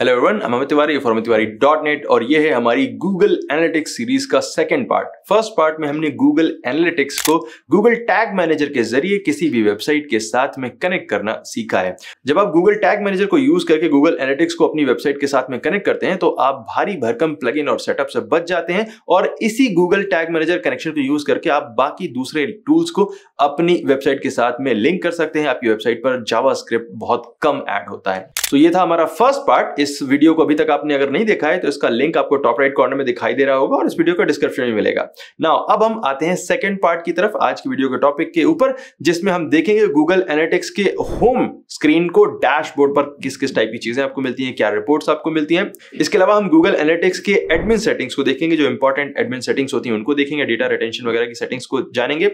Hello everyone हम Amit Tiwari from Tiwari dot net और ये है हमारी गूगल एनालिटिक्स सीरीज का सेकंड पार्ट फर्स्ट पार्ट में हमने गूगल एनालिटिक्स को गूगल टैग मैनेजर के जरिए किसी भी वेबसाइट के साथ में कनेक्ट करना सीखा है जब आप गूगल टैग मैनेजर को यूज करके गूगल एनालिटिक्स को अपनी वेबसाइट के साथ में कनेक्ट करते हैं तो आप भारी भरकम प्लग और सेटअप से बच जाते हैं और इसी गूगल टैग मैनेजर कनेक्शन को यूज करके आप बाकी दूसरे टूल्स को अपनी वेबसाइट के साथ में लिंक कर सकते हैं आपकी वेबसाइट पर जावा बहुत कम एड होता है तो ये था हमारा फर्स्ट पार्ट इस वीडियो को अभी तक आपने अगर नहीं देखा है तो इसका लिंक आपको टॉप राइट कॉर्नर में दिखाई दे रहा होगा और इस वीडियो का डिस्क्रिप्शन में मिलेगा नाउ अब हम आते हैं सेकंड पार्ट की तरफ आज की वीडियो के टॉपिक के ऊपर जिसमें हम देखेंगे गूगल एनेटिक्स के होम स्क्रीन को डैशबोर्ड पर किस किस टाइप की चीजें आपको मिलती है क्या रिपोर्ट आपको मिलती है इसके अलावा हम गूगल एनेटिक्स के एडमिन सेटिंग्स को देखेंगे जो इंपॉर्टेंट एडमिन सेटिंग्स होती है उनको देखेंगे डेटा रिटेंशन वगैरह की सेटिंग्स को जानेंगे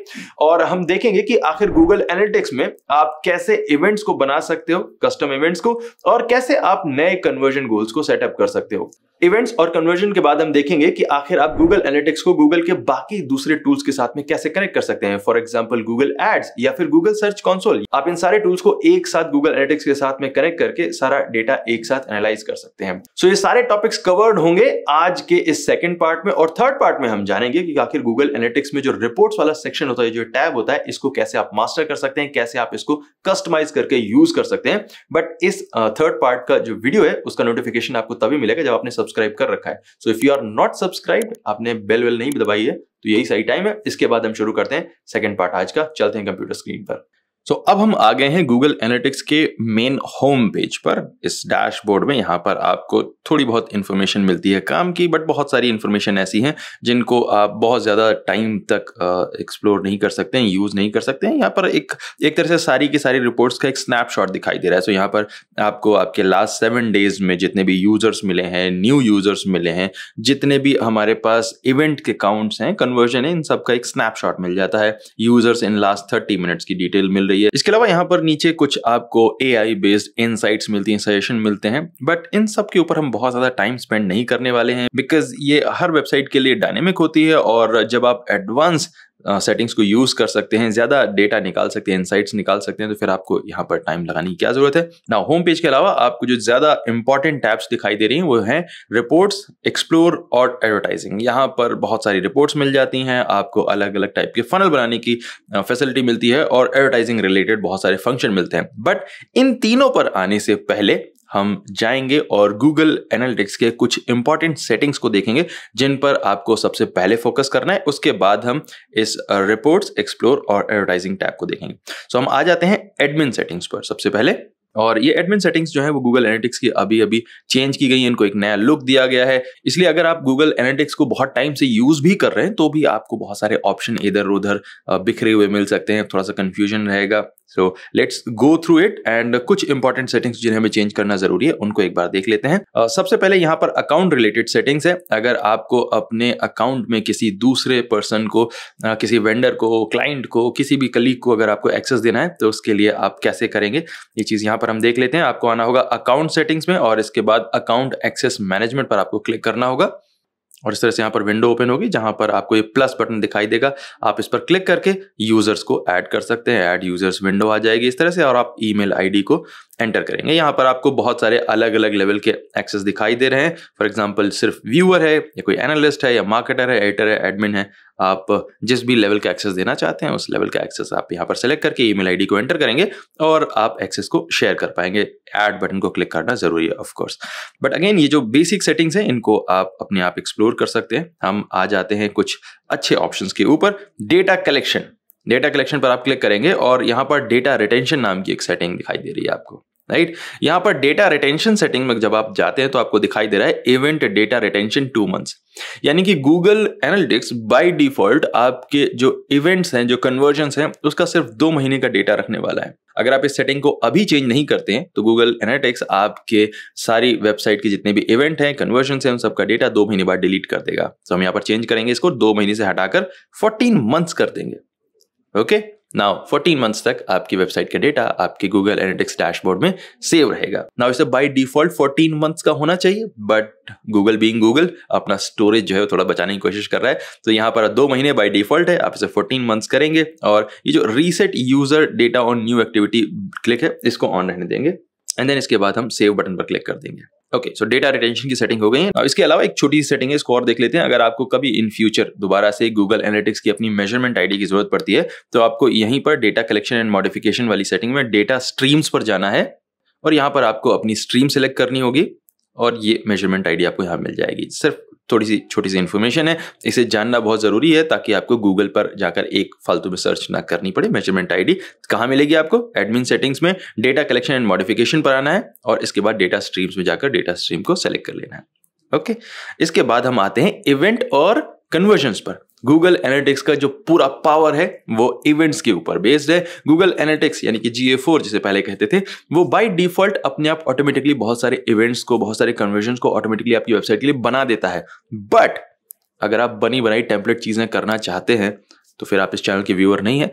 और हम देखेंगे कि आखिर गूगल एनेटिक्स में आप कैसे इवेंट्स को बना सकते हो कस्टम इवेंट्स को और कैसे आप नए कन्वर्जन गोल्स को सेटअप कर सकते हो इवेंट्स और कन्वर्जन के बाद हम देखेंगे कि आखिर आप गूगल एनालिटिक्स को गूगल के बाकी दूसरे टूल्स के साथ में कैसे कनेक्ट कर सकते हैं फॉर एग्जाम्पल गूगल एड्स या फिर गूगल सर्च कॉन्सोल आप इन सारे टूल्स को एक साथ गूगल एनालिटिक्स के साथ में कनेक्ट करके सारा डेटा एक साथ एनालाइज कर सकते हैं सो so, ये सारे टॉपिक्स कवर्ड होंगे आज के इस सेकेंड पार्ट में और थर्ड पार्ट में हम जानेंगे कि आखिर गूगल एनालिटिक्स में जो रिपोर्ट्स वाला सेक्शन होता है जो टैब होता है इसको कैसे आप मास्टर कर सकते हैं कैसे आप इसको कस्टमाइज करके यूज कर सकते हैं बट इस थर्ड पार्ट का जो वीडियो है उसका नोटिफिकेशन आपको तभी मिलेगा जब आपने सब सब्सक्राइब कर रखा है so if you are not subscribe आपने बेल वेल नहीं दबाई है तो यही सही टाइम है इसके बाद हम शुरू करते हैं सेकंड पार्ट आज का चलते हैं कंप्यूटर स्क्रीन पर सो अब हम आ गए हैं गूगल एनालिटिक्स के मेन होम पेज पर इस डैशबोर्ड में यहाँ पर आपको थोड़ी बहुत इंफॉर्मेशन मिलती है काम की बट बहुत सारी इन्फॉर्मेशन ऐसी हैं जिनको आप बहुत ज़्यादा टाइम तक एक्सप्लोर नहीं कर सकते हैं यूज़ नहीं कर सकते हैं यहाँ पर एक एक तरह से सारी की सारी रिपोर्ट्स का एक स्नैपशॉट दिखाई दे रहा है सो so, यहाँ पर आपको आपके लास्ट सेवन डेज में जितने भी यूज़र्स मिले हैं न्यू यूज़र्स मिले हैं जितने भी हमारे पास इवेंट के काउंट्स हैं कन्वर्जन है इन सब का एक स्नैपशॉट मिल जाता है users in last thirty minutes की डिटेल मिल रही है इसके अलावा यहाँ पर नीचे कुछ आपको ए आई बेस्ड इनसाइट मिलती है सजेशन मिलते हैं बट इन सब के ऊपर हम बहुत ज्यादा टाइम स्पेंड नहीं करने वाले हैं बिकॉज ये हर वेबसाइट के लिए डायनेमिक होती है और जब आप एडवांस सेटिंग्स को यूज कर सकते हैं ज्यादा डेटा निकाल सकते हैं इनसाइट्स निकाल सकते हैं तो फिर आपको यहाँ पर टाइम लगाने की क्या जरूरत है ना होम पेज के अलावा आपको जो ज्यादा इंपॉर्टेंट टैब्स दिखाई दे रही हैं वो हैं रिपोर्ट्स एक्सप्लोर और एडवर्टाइजिंग यहाँ पर बहुत सारी रिपोर्ट्स मिल जाती हैं आपको अलग अलग टाइप के फनल बनाने की फैसिलिटी मिलती है और एडवर्टाइजिंग रिलेटेड बहुत सारे फंक्शन मिलते हैं बट इन तीनों पर आने से पहले हम जाएंगे और गूगल एनालिटिक्स के कुछ इंपॉर्टेंट सेटिंग्स को देखेंगे जिन पर आपको सबसे पहले फोकस करना है उसके बाद हम इस रिपोर्ट्स एक्सप्लोर और एडवर्टाइजिंग टैब को देखेंगे सो हम आ जाते हैं एडमिन सेटिंग्स पर सबसे पहले और ये एडमिन सेटिंग्स जो है वो गूगल एनालिटिक्स की अभी अभी चेंज की गई है इनको एक नया लुक दिया गया है इसलिए अगर आप गूगल एनालिटिक्स को बहुत टाइम से यूज भी कर रहे हैं तो भी आपको बहुत सारे ऑप्शन इधर उधर बिखरे हुए मिल सकते हैं थोड़ा सा कंफ्यूजन रहेगा so let's go through it and कुछ इंपॉर्टेंट सेटिंग्स जिन्हें हमें चेंज करना जरूरी है उनको एक बार देख लेते हैं uh, सबसे पहले यहाँ पर अकाउंट रिलेटेड सेटिंग्स है अगर आपको अपने अकाउंट में किसी दूसरे पर्सन को uh, किसी वेंडर को क्लाइंट को किसी भी कलीग को अगर आपको एक्सेस देना है तो उसके लिए आप कैसे करेंगे ये चीज़ यहाँ पर हम देख लेते हैं आपको आना होगा अकाउंट सेटिंग्स में और इसके बाद अकाउंट एक्सेस मैनेजमेंट पर आपको क्लिक करना होगा और इस तरह से यहाँ पर विंडो ओपन होगी जहाँ पर आपको ये प्लस बटन दिखाई देगा आप इस पर क्लिक करके यूजर्स को ऐड कर सकते हैं ऐड यूजर्स विंडो आ जाएगी इस तरह से और आप ईमेल आईडी को एंटर करेंगे यहाँ पर आपको बहुत सारे अलग अलग लेवल के एक्सेस दिखाई दे रहे हैं फॉर एग्जाम्पल सिर्फ व्यूअर है या कोई एनालिस्ट है या मार्केटर है एडिटर है एडमिन है आप जिस भी लेवल का एक्सेस देना चाहते हैं उस लेवल का एक्सेस आप यहाँ पर सेलेक्ट करके ईमेल आईडी को एंटर करेंगे और आप एक्सेस को शेयर कर पाएंगे ऐड बटन को क्लिक करना जरूरी है ऑफकोर्स बट अगेन ये जो बेसिक सेटिंग्स हैं इनको आप अपने आप एक्सप्लोर कर सकते हैं हम आ जाते हैं कुछ अच्छे ऑप्शन के ऊपर डेटा कलेक्शन डेटा कलेक्शन पर आप क्लिक करेंगे और यहाँ पर डेटा रिटेंशन नाम की एक सेटिंग दिखाई दे रही है आपको राइट यहां पर डेटा रिटेंशन सेटिंग में जब आप जाते हैं तो आपको दिखाई दे रहा है event data retention two months यानी कि गूगल एनालिटिक्स बाय डिफॉल्ट आपके जो इवेंट्स हैं जो कन्वर्जन हैं उसका सिर्फ दो महीने का डेटा रखने वाला है अगर आप इस सेटिंग को अभी चेंज नहीं करते हैं तो गूगल एनालिटिक्स आपके सारी वेबसाइट के जितने भी इवेंट हैं कन्वर्जन है उन सबका डेटा दो महीने बाद डिलीट कर देगा तो हम यहाँ पर चेंज करेंगे इसको दो महीने से हटाकर फोर्टीन मंथ्स कर देंगे ओके okay? नाउ 14 मंथ्स तक आपकी वेबसाइट का डेटा आपके गूगल एनालिटिक्स डैशबोर्ड में सेव रहेगा नाउ इसे बाय डिफॉल्ट 14 मंथ्स का होना चाहिए बट गूगल बीइंग गूगल अपना स्टोरेज जो है थोड़ा बचाने की कोशिश कर रहा है तो यहाँ पर दो महीने बाय डिफॉल्ट है आप इसे 14 मंथ्स करेंगे और ये जो reset user data on new activity click है इसको ऑन रहने देंगे एंड देन इसके बाद हम सेव बटन पर क्लिक कर देंगे ओके सो डेटा रिटेंशन की सेटिंग हो गई है इसके अलावा एक छोटी सी सेटिंग है इसको और देख लेते हैं अगर आपको कभी इन फ्यूचर दोबारा से गूगल एनालिटिक्स की अपनी मेजरमेंट आईडी की जरूरत पड़ती है तो आपको यहीं पर डेटा कलेक्शन एंड मॉडिफिकेशन वाली सेटिंग में डेटा स्ट्रीम्स पर जाना है और यहाँ पर आपको अपनी स्ट्रीम सेलेक्ट करनी होगी और ये मेजरमेंट आईडी आपको यहाँ मिल जाएगी सिर्फ थोड़ी सी छोटी सी इन्फॉर्मेशन है इसे जानना बहुत ज़रूरी है ताकि आपको गूगल पर जाकर एक फालतू में सर्च ना करनी पड़े मेजरमेंट आईडी कहाँ मिलेगी आपको एडमिन सेटिंग्स में डेटा कलेक्शन एंड मॉडिफिकेशन पर आना है और इसके बाद डेटा स्ट्रीम्स में जाकर डेटा स्ट्रीम को सेलेक्ट कर लेना है ओके इसके बाद हम आते हैं इवेंट और कन्वर्जन्स पर गूगल एनालिटिक्स का जो पूरा पावर है वो इवेंट्स के ऊपर बेस्ड है गूगल एनालिटिक्स यानी कि जी जिसे पहले कहते थे वो बाय डिफॉल्ट अपने आप ऑटोमेटिकली बहुत सारे इवेंट्स को बहुत सारे कन्वर्जन को ऑटोमेटिकली आपकी वेबसाइट के लिए बना देता है बट अगर आप बनी बनाई टेम्पलेट चीजें करना चाहते हैं तो फिर आप इस चैनल के व्यूअर नहीं है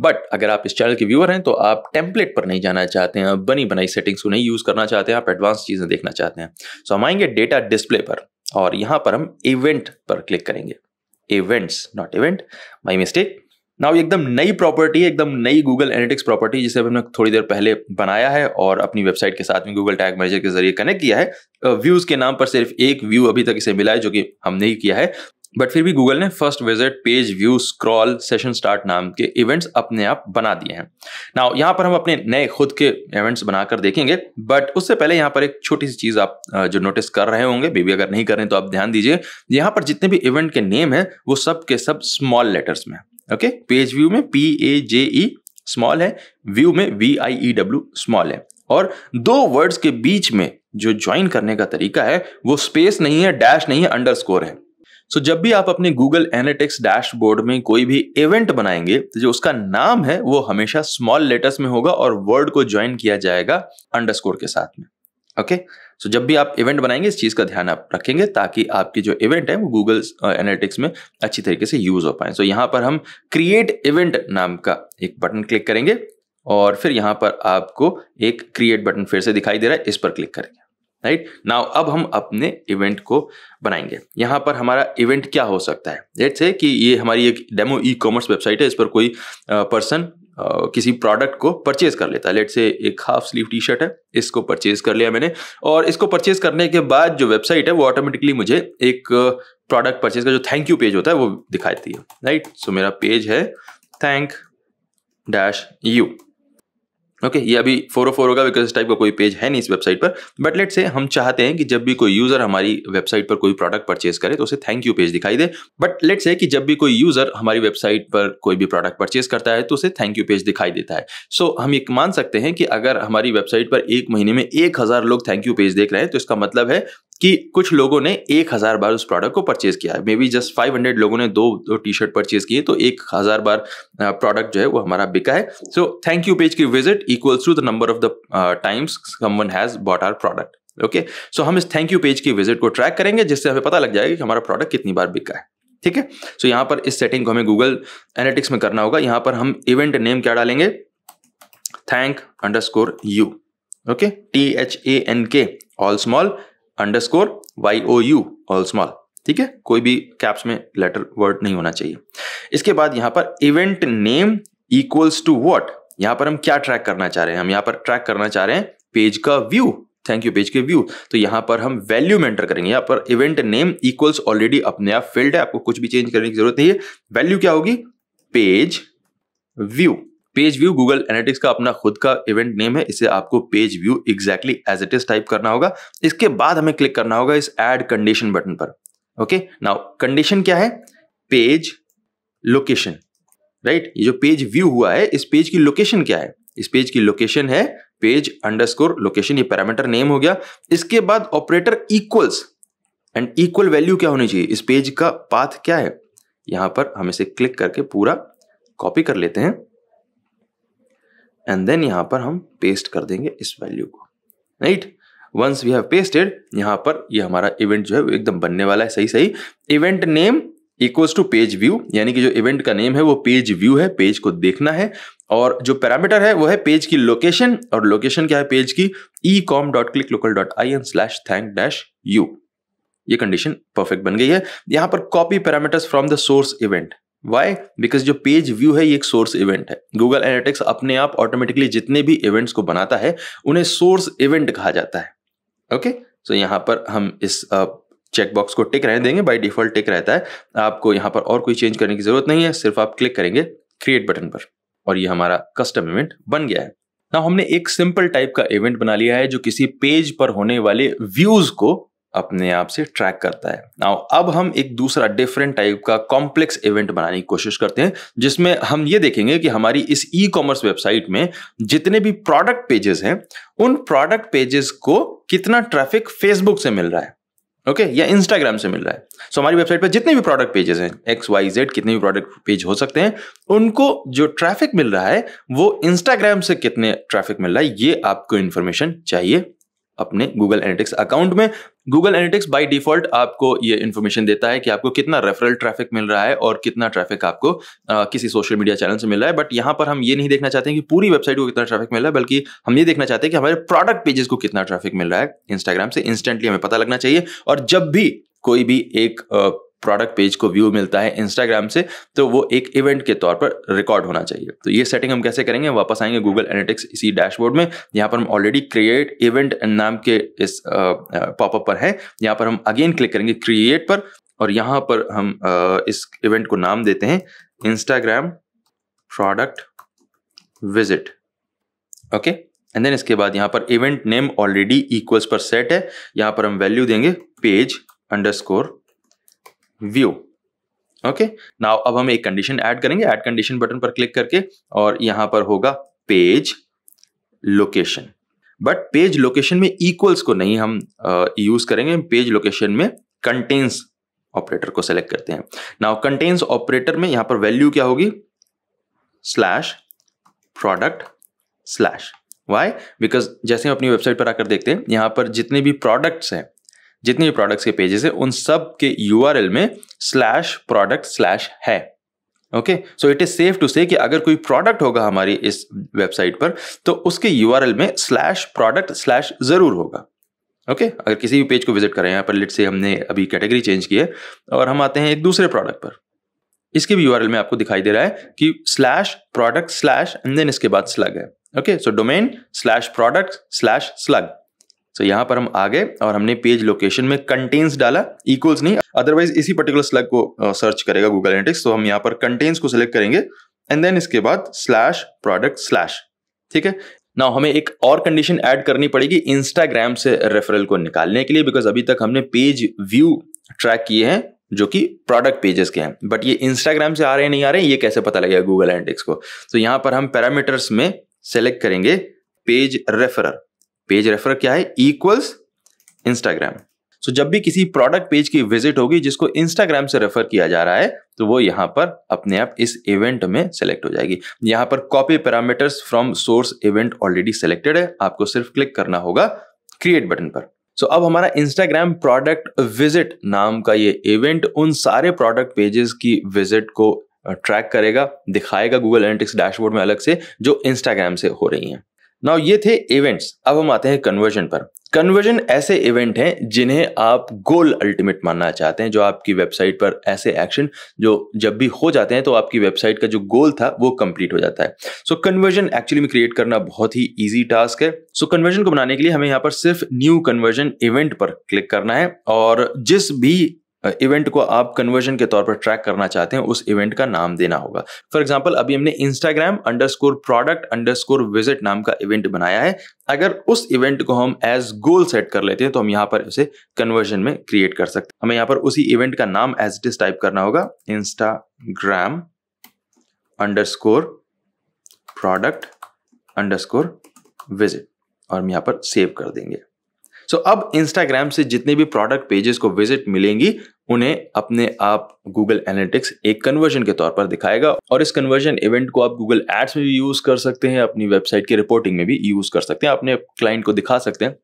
बट अगर आप इस चैनल के व्यूअर हैं तो आप टेम्पलेट पर नहीं जाना चाहते हैं बनी बनाई सेटिंग्स को नहीं यूज करना चाहते हैं आप एडवांस चीजें देखना चाहते हैं सो हम आएंगे डेटा डिस्प्ले पर और यहां पर हम इवेंट पर क्लिक करेंगे events not event my mistake now एकदम नई प्रॉपर्टी एकदम नई गूगल एनालिटिक्स प्रॉपर्टी जिसे हमने थोड़ी देर पहले बनाया है और अपनी वेबसाइट के साथ में गूगल टैग मैनेजर के जरिए कनेक्ट किया है व्यूज uh, के नाम पर सिर्फ एक व्यू अभी तक इसे मिला है जो कि हमने ही किया है बट फिर भी गूगल ने first visit page view scroll session start नाम के इवेंट्स अपने आप बना दिए हैं ना यहाँ पर हम अपने नए खुद के इवेंट्स बनाकर देखेंगे बट उससे पहले यहाँ पर एक छोटी सी चीज़ आप जो नोटिस कर रहे होंगे बेबी अगर नहीं कर रहे तो आप ध्यान दीजिए यहाँ पर जितने भी इवेंट के नेम हैं वो सब के सब स्मॉल लेटर्स में ओके पेज व्यू में P A G E small है व्यू में V I E W small है और दो वर्ड्स के बीच में जो ज्वाइन करने का तरीका है वो स्पेस नहीं है डैश नहीं है अंडरस्कोर है सो जब भी आप अपने गूगल एनालिटिक्स डैशबोर्ड में कोई भी इवेंट बनाएंगे तो जो उसका नाम है वो हमेशा स्मॉल लेटर्स में होगा और वर्ड को ज्वाइन किया जाएगा अंडरस्कोर के साथ में ओके okay? सो so, जब भी आप इवेंट बनाएंगे इस चीज़ का ध्यान आप रखेंगे ताकि आपकी जो इवेंट है वो गूगल एनालिटिक्स में अच्छी तरीके से यूज हो पाए सो so, पर हम क्रिएट इवेंट नाम का एक बटन क्लिक करेंगे और फिर यहां पर आपको एक क्रिएट बटन फिर से दिखाई दे रहा है इस पर क्लिक करेंगे राइट नाउ अब हम अपने इवेंट को बनाएंगे यहाँ पर हमारा इवेंट क्या हो सकता है लेट्स से कि ये हमारी एक डेमो ई कॉमर्स वेबसाइट है इस पर कोई पर्सन किसी प्रोडक्ट को परचेज कर लेता है लेट से एक हाफ स्लीव टी शर्ट है इसको परचेज कर लिया मैंने और इसको परचेज करने के बाद जो वेबसाइट है वो ऑटोमेटिकली मुझे एक प्रोडक्ट परचेज का जो थैंक यू पेज होता है वो दिखाती है राइट सो so, मेरा पेज है thank dash you okay okay, ये अभी फोर फोर oh होगा बिकॉज इस टाइप का कोई पेज है नहीं इस वेबसाइट पर बट लेट से हम चाहते हैं कि जब भी कोई यूजर हमारी वेबसाइट पर कोई प्रोडक्ट परचेज करे तो उसे थैंक यू पेज दिखाई दे बट लेट से कि जब भी कोई यूजर हमारी वेबसाइट पर कोई भी प्रोडक्ट परचेज करता है तो उसे थैंक यू पेज दिखाई देता है सो so, हम ये मान सकते हैं कि अगर हमारी वेबसाइट पर एक महीने में एक हजार लोग थैंक यू पेज देख रहे हैं तो इसका मतलब है कि कुछ लोगों ने एक हज़ार बार उस प्रोडक्ट को परचेज किया है maybe just five hundred लोगों ने दो, दो टी शर्ट परचेज किए तो एक हज़ार बार प्रोडक्ट जो है वो हमारा बिका है सो थैंक यू पेज की visit equals to the number of the times someone has bought our product okay so हम इस थैंक यू पेज की विजिट को ट्रैक करेंगे जिससे हमें पता लग जाएगा कि हमारा प्रोडक्ट कितनी बार बिका है ठीक है सो यहाँ पर इस सेटिंग को हमें गूगल एनालिटिक्स में करना होगा यहाँ पर हम इवेंट नेम क्या डालेंगे thank underscore you okay T H A N K all small underscore Y O U all small ठीक है कोई भी कैप्स में लेटर वर्ड नहीं होना चाहिए इसके बाद यहां पर event name equals to what यहां पर हम क्या ट्रैक करना चाह रहे हैं हम यहां पर ट्रैक करना चाह रहे हैं पेज का व्यू थैंक यू पेज के व्यू तो यहां पर हम वैल्यू में एंटर करेंगे यहां पर इवेंट नेम इक्वल्स ऑलरेडी अपने आप फील्ड है आपको कुछ भी चेंज करने की जरूरत नहीं है वैल्यू क्या होगी page view page view Google Analytics का अपना खुद का इवेंट नेम है इसे आपको page view exactly as it is type करना होगा इसके बाद हमें क्लिक करना होगा इस एड कंडीशन बटन पर ओके नाउ कंडीशन क्या है पेज लोकेशन राइट ये जो पेज व्यू हुआ है इस पेज की लोकेशन क्या है इस पेज की लोकेशन है पेज अंडरस्कोर लोकेशन ये पैरामीटर नेम हो गया इसके बाद operator equals and equal value क्या होनी चाहिए इस पेज का पाथ क्या है यहां पर हम इसे क्लिक करके पूरा कॉपी कर लेते हैं एंड देन यहाँ पर हम पेस्ट कर देंगे इस वैल्यू को right once we have pasted यहां पर ये यह हमारा इवेंट जो है एकदम बनने वाला है सही सही event name equals to page view यानी कि जो इवेंट का नेम है वो पेज व्यू है पेज को देखना है और जो पैरामीटर है वो है पेज की लोकेशन और लोकेशन क्या है पेज की E com dot click local dot I N slash thank dash you ये कंडीशन परफेक्ट बन गई है यहाँ पर copy parameters from the source event why because जो पेज व्यू है ये एक सोर्स इवेंट है गूगल एनालिटिक्स अपने आप ऑटोमेटिकली जितने भी इवेंट्स को बनाता है उन्हें सोर्स इवेंट कहा जाता है ओके सो so, यहाँ पर हम इस चेकबॉक्स को टिक रहने देंगे बाई डिफॉल्ट टिक रहता है आपको यहाँ पर और कोई चेंज करने की जरूरत नहीं है सिर्फ आप क्लिक करेंगे क्रिएट बटन पर और ये हमारा कस्टम इवेंट बन गया है ना हमने एक सिंपल टाइप का इवेंट बना लिया है जो किसी पेज पर होने वाले व्यूज को अपने आप से ट्रैक करता है नाउ अब हम एक दूसरा डिफरेंट टाइप का कॉम्प्लेक्स इवेंट बनाने की कोशिश करते हैं जिसमें हम ये देखेंगे कि हमारी इस ई कॉमर्स वेबसाइट में जितने भी प्रोडक्ट पेजेस हैं उन प्रोडक्ट पेजेस को कितना ट्रैफिक फेसबुक से मिल रहा है ओके okay, या इंस्टाग्राम से मिल रहा है सो so, हमारी वेबसाइट पर जितने भी प्रोडक्ट पेजेस हैं एक्स वाई जेड कितने भी प्रोडक्ट पेज हो सकते हैं उनको जो ट्रैफिक मिल रहा है वो इंस्टाग्राम से कितने ट्रैफिक मिल रहा है ये आपको इन्फॉर्मेशन चाहिए अपने गूगल एनालिटिक्स अकाउंट में गूगल एनालिटिक्स बाय डिफॉल्ट आपको ये इन्फॉर्मेशन देता है कि आपको कितना रेफरल ट्रैफिक मिल रहा है और कितना ट्रैफिक आपको आ, किसी सोशल मीडिया चैनल से मिल रहा है बट यहाँ पर हम ये नहीं देखना चाहते हैं कि पूरी वेबसाइट को कितना ट्रैफिक मिल रहा है बल्कि हम ये देखना चाहते हैं कि हमारे प्रोडक्ट पेजेस को कितना ट्रैफिक मिल रहा है इंस्टाग्राम से इंस्टेंटली हमें पता लगना चाहिए और जब भी कोई भी एक प्रोडक्ट पेज को व्यू मिलता है इंस्टाग्राम से तो वो एक इवेंट के तौर पर रिकॉर्ड होना चाहिए तो ये सेटिंग हम कैसे करेंगे वापस आएंगे गूगल एनालिटिक्स इसी डैशबोर्ड में यहाँ पर हम ऑलरेडी क्रिएट इवेंट नाम के इस पॉपअप पर है यहाँ पर हम अगेन क्लिक करेंगे क्रिएट पर और यहाँ पर हम इस इवेंट को नाम देते हैं Instagram product visit okay and then इसके बाद यहाँ पर इवेंट नेम ऑलरेडी इक्वल्स पर सेट है यहाँ पर हम वैल्यू देंगे page underscore view okay now अब हम एक कंडीशन ऐड करेंगे ऐड कंडीशन बटन पर क्लिक करके और यहां पर होगा page location but page location में इक्वल्स को नहीं हम यूज करेंगे पेज लोकेशन में कंटेंस ऑपरेटर को सेलेक्ट करते हैं नाउ कंटेंस ऑपरेटर में यहां पर वैल्यू क्या होगी slash product slash Y because जैसे हम अपनी वेबसाइट पर आकर देखते हैं यहां पर जितने भी प्रोडक्ट्स हैं जितने भी प्रोडक्ट्स के पेजेस हैं उन सब के यू में स्लैश प्रोडक्ट स्लैश है okay so it is safe to say कि अगर कोई प्रोडक्ट होगा हमारी इस वेबसाइट पर तो उसके यू में स्लैश प्रोडक्ट स्लैश जरूर होगा ओके okay? अगर किसी भी पेज को विजिट करें यहाँ पर लिट से हमने अभी कैटेगरी चेंज की है और हम आते हैं एक दूसरे प्रोडक्ट पर इसके भी यूआरएल में आपको दिखाई दे रहा है कि slash product slash and then इसके बाद स्लग है okay so domain slash product slash slug so so, यहाँ पर हम आ गए और हमने पेज लोकेशन में कंटेंस डाला इक्वल्स नहीं अदरवाइज इसी पर्टिकुलर स्लग को सर्च करेगा गूगल एनालिटिक्स तो हम यहाँ पर कंटेंस को सिलेक्ट करेंगे एंड देन इसके बाद स्लैश प्रोडक्ट स्लैश ठीक है ना हमें एक और कंडीशन ऐड करनी पड़ेगी इंस्टाग्राम से रेफरल को निकालने के लिए बिकॉज अभी तक हमने पेज व्यू ट्रैक किए हैं जो कि प्रोडक्ट पेजेस के हैं बट ये इंस्टाग्राम से आ रहे हैं नहीं आ रहे हैं ये कैसे पता लगेगा गूगल एनालिटिक्स को तो so, यहाँ पर हम पैरामीटर्स में सेलेक्ट करेंगे पेज रेफरर पेज रेफर क्या है इक्वल्स इंस्टाग्राम सो जब भी किसी प्रोडक्ट पेज की विजिट होगी जिसको इंस्टाग्राम से रेफर किया जा रहा है तो वो यहाँ पर अपने आप इस इवेंट में सेलेक्ट हो जाएगी यहाँ पर copy parameters from source event already selected है आपको सिर्फ क्लिक करना होगा क्रिएट बटन पर सो so, अब हमारा इंस्टाग्राम प्रोडक्ट विजिट नाम का ये इवेंट उन सारे प्रोडक्ट पेजेस की विजिट को ट्रैक करेगा दिखाएगा गूगल एनालिटिक्स डैशबोर्ड में अलग से जो इंस्टाग्राम से हो रही हैं नाउ ये थे इवेंट्स अब हम आते हैं कन्वर्जन पर कन्वर्जन ऐसे इवेंट हैं जिन्हें आप गोल अल्टीमेट मानना चाहते हैं जो आपकी वेबसाइट पर ऐसे एक्शन जो जब भी हो जाते हैं तो आपकी वेबसाइट का जो गोल था वो कंप्लीट हो जाता है सो कन्वर्जन एक्चुअली में क्रिएट करना बहुत ही इजी टास्क है सो so, कन्वर्जन को बनाने के लिए हमें यहाँ पर सिर्फ न्यू कन्वर्जन इवेंट पर क्लिक करना है और जिस भी इवेंट को आप कन्वर्जन के तौर पर ट्रैक करना चाहते हैं उस इवेंट का नाम देना होगा फॉर एग्जाम्पल अभी हमने Instagram underscore product underscore visit नाम का इवेंट बनाया है अगर उस इवेंट को हम एज गोल सेट कर लेते हैं तो हम यहाँ पर उसे कन्वर्जन में क्रिएट कर सकते हैं हमें यहाँ पर उसी इवेंट का नाम एज इट इज टाइप करना होगा Instagram underscore product underscore visit और हम यहाँ पर सेव कर देंगे सो so, अब इंस्टाग्राम से जितने भी प्रोडक्ट पेजेस को विजिट मिलेंगी उन्हें अपने आप गूगल एनालिटिक्स एक कन्वर्जन के तौर पर दिखाएगा और इस कन्वर्जन इवेंट को आप गूगल एड्स में भी यूज कर सकते हैं अपनी वेबसाइट की रिपोर्टिंग में भी यूज कर सकते हैं अपने क्लाइंट को दिखा सकते हैं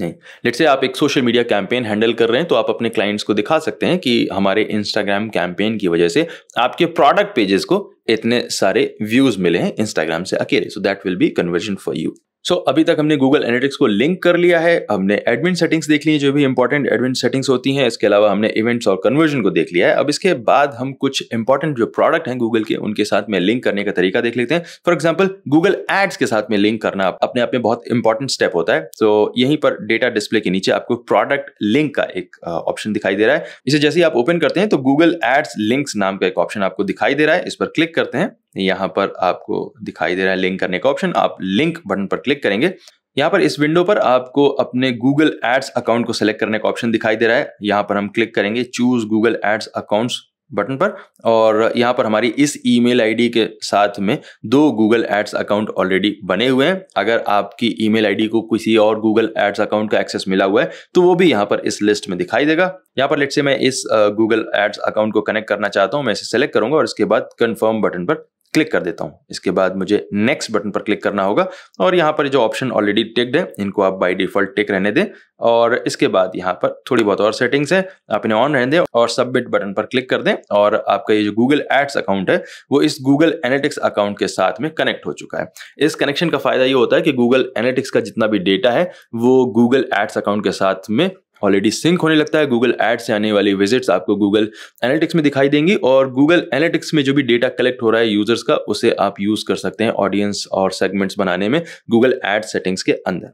नहीं लेट से आप एक सोशल मीडिया कैंपेन हैंडल कर रहे हैं तो आप अपने क्लाइंट्स को दिखा सकते हैं कि हमारे इंस्टाग्राम कैंपेन की वजह से आपके प्रोडक्ट पेजेस को इतने सारे व्यूज मिले हैं इंस्टाग्राम से अकेले so that will be conversion for you so so, अभी तक हमने गूगल एनालिटिक्स को लिंक कर लिया है हमने एडमिन सेटिंग्स देख ली है जो भी इंपॉर्टेंट एडमिन सेटिंग्स होती हैं इसके अलावा हमने इवेंट्स और कन्वर्जन को देख लिया है अब इसके बाद हम कुछ इंपॉर्टेंट जो प्रोडक्ट हैं गूगल के उनके साथ में लिंक करने का तरीका देख लेते हैं फॉर एग्जाम्पल गूगल एड्स के साथ में लिंक करना अपने आप में बहुत इंपॉर्टेंट स्टेप होता है तो यहीं पर डेटा डिस्प्ले के नीचे आपको प्रोडक्ट लिंक का एक ऑप्शन दिखाई दे रहा है इसे जैसे ही आप ओपन करते हैं तो गूगल एड्स लिंक्स नाम का एक ऑप्शन आपको दिखाई दे रहा है इस पर क्लिक करते हैं यहाँ पर आपको दिखाई दे रहा है लिंक करने का ऑप्शन आप लिंक बटन पर क्लिक करेंगे यहाँ पर इस विंडो पर आपको अपने गूगल एड्स अकाउंट को सिलेक्ट करने का ऑप्शन दिखाई दे रहा है यहाँ पर हम क्लिक करेंगे choose Google Ads accounts button पर और यहाँ पर हमारी इस ईमेल आईडी के साथ में दो गूगल एड्स अकाउंट ऑलरेडी बने हुए हैं अगर आपकी ईमेल आईडी को किसी और गूगल एड्स अकाउंट का एक्सेस मिला हुआ है तो वो भी यहाँ पर इस लिस्ट में दिखाई देगा यहाँ पर लेट से मैं इस गूगल एड्स अकाउंट को कनेक्ट करना चाहता हूँ मैं इसे सेलेक्ट करूंगा और इसके बाद कन्फर्म बटन पर क्लिक कर देता हूं इसके बाद मुझे नेक्स्ट बटन पर क्लिक करना होगा और यहाँ पर जो ऑप्शन ऑलरेडी टेक्ड है इनको आप बाई डिफॉल्ट टेक रहने दें और इसके बाद यहाँ पर थोड़ी बहुत और सेटिंग्स है आप इन्हें ऑन रहने दें और सबमिट बटन पर क्लिक कर दें और आपका ये जो गूगल एड्स अकाउंट है वो इस गूगल एनेटिक्स अकाउंट के साथ में कनेक्ट हो चुका है इस कनेक्शन का फायदा ये होता है कि गूगल एनेटिक्स का जितना भी डेटा है वो गूगल एड्स अकाउंट के साथ में ऑलरेडी सिंक होने लगता है गूगल एड से आने वाली विजिट्स आपको गूगल एनालिटिक्स में दिखाई देंगी और गूगल एनालिटिक्स में जो भी डेटा कलेक्ट हो रहा है यूजर्स का उसे आप यूज कर सकते हैं ऑडियंस और सेगमेंट्स बनाने में गूगल एड सेटिंग्स के अंदर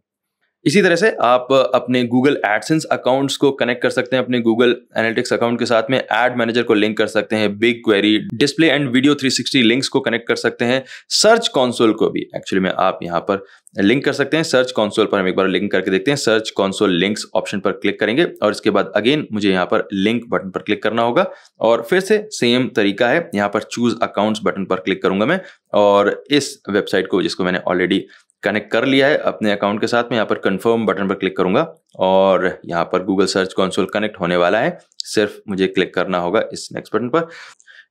इसी तरह से आप अपने गूगल एडसेंस अकाउंट्स को कनेक्ट कर सकते हैं अपने गूगल एनालिटिक्स अकाउंट के साथ में एड मैनेजर को लिंक कर सकते हैं BigQuery display and video 360 links को कनेक्ट कर सकते हैं सर्च कॉन्सोल को भी एक्चुअली में आप यहाँ पर लिंक कर सकते हैं सर्च कॉन्सोल पर हम एक बार लिंक करके देखते हैं सर्च कॉन्सोल लिंक्स ऑप्शन पर क्लिक करेंगे और इसके बाद अगेन मुझे यहाँ पर लिंक बटन पर क्लिक करना होगा और फिर से सेम तरीका है यहाँ पर चूज अकाउंट्स बटन पर क्लिक करूंगा मैं और इस वेबसाइट को जिसको मैंने ऑलरेडी कनेक्ट कर लिया है अपने अकाउंट के साथ मैं यहाँ पर कंफर्म बटन पर क्लिक करूंगा और यहाँ पर गूगल सर्च कंसोल कनेक्ट होने वाला है सिर्फ मुझे क्लिक करना होगा इस नेक्स्ट बटन पर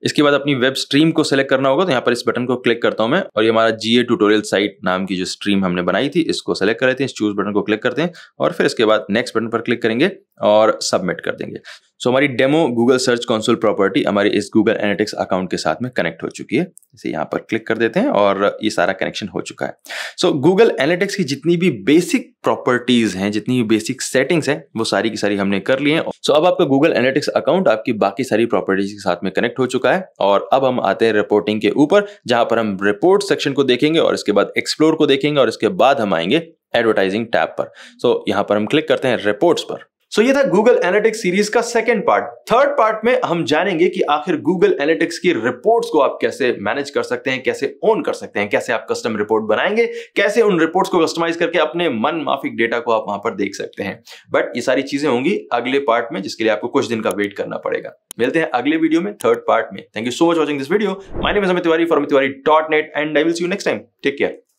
इसके बाद अपनी वेब स्ट्रीम को सेलेक्ट करना होगा तो यहाँ पर इस बटन को क्लिक करता हूँ मैं और ये हमारा जीए ट्यूटोरियल साइट नाम की जो स्ट्रीम हमने बनाई थी इसको सेलेक्ट कर लेते हैं इस चूज बटन को क्लिक करते हैं और फिर इसके बाद नेक्स्ट बटन पर क्लिक करेंगे और सबमिट कर देंगे सो हमारी demo Google search console property हमारी इस गूगल एनालिटिक्स अकाउंट के साथ में कनेक्ट हो चुकी है इसे यहाँ पर क्लिक कर देते हैं और ये सारा कनेक्शन हो चुका है सो गूगल एनालिटिक्स की जितनी भी बेसिक प्रॉपर्टीज हैं जितनी भी बेसिक सेटिंग्स हैं वो सारी की सारी हमने कर ली हैं सो so, अब आपका गूगल एनालिटिक्स अकाउंट आपकी बाकी सारी प्रॉपर्टीज के साथ में कनेक्ट हो चुका है और अब हम आते हैं रिपोर्टिंग के ऊपर जहां पर हम रिपोर्ट सेक्शन को देखेंगे और इसके बाद एक्सप्लोर को देखेंगे और इसके बाद हम आएंगे एडवर्टाइजिंग टैब पर सो so, यहाँ पर हम क्लिक करते हैं रिपोर्ट्स पर सो so, ये था गूगल एनालिटिक्स सीरीज का सेकेंड पार्ट थर्ड पार्ट में हम जानेंगे कि आखिर गूगल एनालिटिक्स की रिपोर्ट्स को आप कैसे मैनेज कर सकते हैं कैसे ओन कर सकते हैं कैसे आप कस्टम रिपोर्ट बनाएंगे कैसे उन रिपोर्ट्स को कस्टमाइज करके अपने मन माफिक डेटा को आप वहां पर देख सकते हैं बट ये सारी चीजें होंगी अगले पार्ट में जिसके लिए आपको कुछ दिन का वेट करना पड़ेगा मिलते हैं अगले वीडियो में थर्ड पार्ट में thank you so much watching this video my Tiwari for Tiwari dot net and I will see you next time take care